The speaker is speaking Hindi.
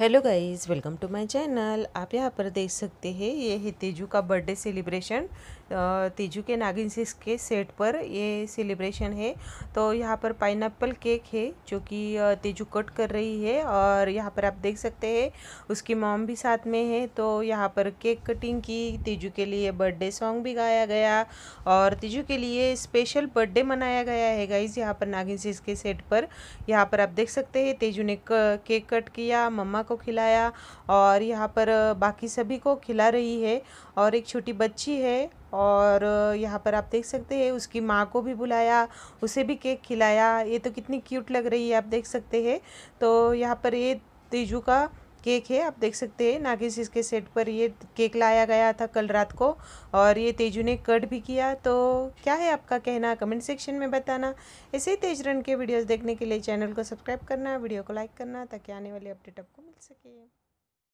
hello guys welcome to my channel आप यहाँ पर देख सकते हैं ये है तेजू का बर्थडे सेलिब्रेशन तेजू के नागिन सिक्स के सेट पर ये सेलिब्रेशन है तो यहाँ पर पाइन केक है जो कि तेजू कट कर रही है और यहाँ पर आप देख सकते हैं उसकी मॉम भी साथ में है तो यहाँ पर केक कटिंग की तेजू के लिए बर्थडे सॉन्ग भी गाया गया और तेजू के लिए स्पेशल बर्थडे मनाया गया है गाइज यहाँ पर नागिन सिक्स के सेट पर यहाँ पर आप देख सकते हैं तेजू ने केक कट किया मम्मा को खिलाया और यहाँ पर बाकी सभी को खिला रही है और एक छोटी बच्ची है और यहाँ पर आप देख सकते हैं उसकी माँ को भी बुलाया उसे भी केक खिलाया ये तो कितनी क्यूट लग रही है आप देख सकते हैं तो यहाँ पर ये तेजू का केक है आप देख सकते हैं नागेश इसके सेट पर ये केक लाया गया था कल रात को और ये तेजू ने कट भी किया तो क्या है आपका कहना कमेंट सेक्शन में बताना ऐसे ही तेज रन के वीडियोस देखने के लिए चैनल को सब्सक्राइब करना वीडियो को लाइक करना ताकि आने वाले अपडेट आपको मिल सके